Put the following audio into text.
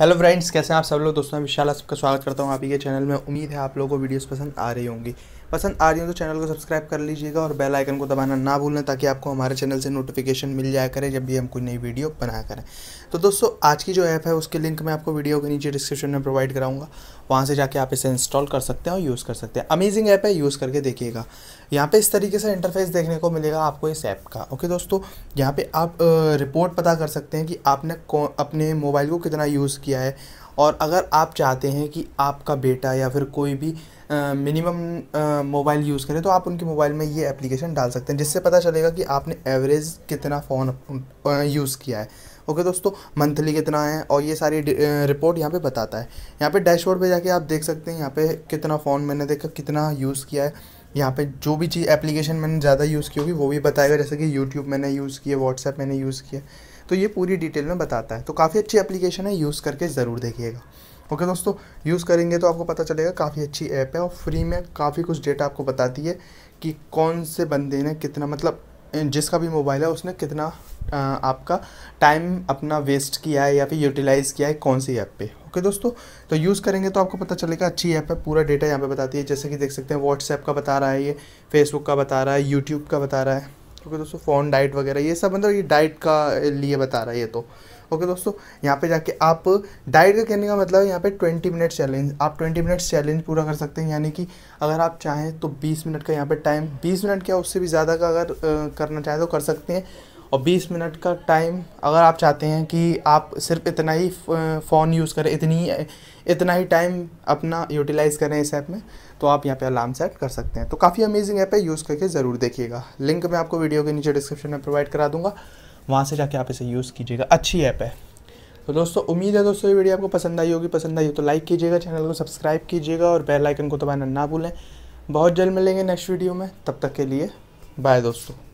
hello friends कैसे हैं आप सब लोग दोस्तों विशाल सबका स्वागत करता हूं आप ही के चैनल में उम्मीद है आप लोगों को वीडियोस पसंद आ रही होंगी पसंद आ रही हो तो चैनल को सब्सक्राइब कर लीजिएगा और बेल आइकन को दबाना ना भूलें ताकि आपको हमारे चैनल से नोटिफिकेशन मिल जाया करे जब भी हम कोई नई वीडियो बनाया करें तो दोस्तों आज की जो ऐप है उसके लिंक मैं आपको वीडियो के नीचे डिस्क्रिप्शन में प्रोवाइड कराऊंगा वहाँ से जाके आप इसे इंस्टॉल कर सकते हैं और यूज़ कर सकते हैं अमेजिंग ऐप है यूज़ करके देखिएगा यहाँ पे इस तरीके से इंटरफेस देखने को मिलेगा आपको इस ऐप का ओके दोस्तों यहाँ पे आप रिपोर्ट पता कर सकते हैं कि आपने अपने मोबाइल को कितना यूज़ किया है और अगर आप चाहते हैं कि आपका बेटा या फिर कोई भी मिनिमम मोबाइल यूज़ करें तो आप उनके मोबाइल में ये एप्लीकेशन डाल सकते हैं जिससे पता चलेगा कि आपने एवरेज कितना फ़ोन यूज़ किया है ओके दोस्तों मंथली कितना है और ये सारी रिपोर्ट यहाँ पे बताता है यहाँ पे डैशबोर्ड पे जाके आप देख सकते हैं यहाँ पे कितना फ़ोन मैंने देखा कितना यूज़ किया है यहाँ पे जो भी चीज़ एप्लीकेशन मैंने ज़्यादा यूज़ की होगी वो भी बताएगा जैसे कि यूट्यूब मैंने यूज़ किया व्हाट्सएप मैंने यूज़ किया तो ये पूरी डिटेल में बताता है तो काफ़ी अच्छी एप्लीकेशन है यूज़ करके ज़रूर देखिएगा ओके okay, दोस्तों यूज़ करेंगे तो आपको पता चलेगा काफ़ी अच्छी ऐप है और फ्री में काफ़ी कुछ डेटा आपको बताती है कि कौन से बंदे ने कितना मतलब जिसका भी मोबाइल है उसने कितना आपका टाइम अपना वेस्ट किया है या फिर यूटिलाइज़ किया है कौन सी ऐप पे ओके दोस्तों तो यूज़ करेंगे तो आपको पता चलेगा अच्छी ऐप है पूरा डेटा यहाँ पे बताती है जैसे कि देख सकते हैं व्हाट्सएप का बता रहा है ये फेसबुक का बता रहा है यूट्यूब का बता रहा है ओके दोस्तों फ़ोन डाइट वगैरह ये सब मतलब ये डाइट का लिए बता रहा है ये तो ओके दोस्तों यहाँ पे जाके आप डाइट का कहने का मतलब है यहाँ पे 20 मिनट चैलेंज आप 20 मिनट चैलेंज पूरा कर सकते हैं यानी कि अगर आप चाहें तो 20 मिनट का यहाँ पे टाइम 20 मिनट क्या उससे भी ज़्यादा का अगर आ, करना चाहें तो कर सकते हैं और 20 मिनट का टाइम अगर आप चाहते हैं कि आप सिर्फ इतना ही फ़ोन यूज़ करें इतनी ही इतना ही टाइम अपना यूटिलाइज़ करें इस ऐप में तो आप यहाँ पे अलार्म सेट कर सकते हैं तो काफ़ी अमेजिंग ऐप है यूज़ करके ज़रूर देखिएगा लिंक मैं आपको वीडियो के नीचे डिस्क्रिप्शन में प्रोवाइड करा दूँगा वहाँ से जाके आप इसे यूज़ कीजिएगा अच्छी ऐप है तो दोस्तों उम्मीद है दोस्तों ये वीडियो आपको पसंद आई होगी पसंद आई हो तो लाइक कीजिएगा चैनल को सब्सक्राइब कीजिएगा और बेल आइकन को दबाना ना भूलें बहुत जल्द मिलेंगे नेक्स्ट वीडियो में तब तक के लिए बाय दोस्तों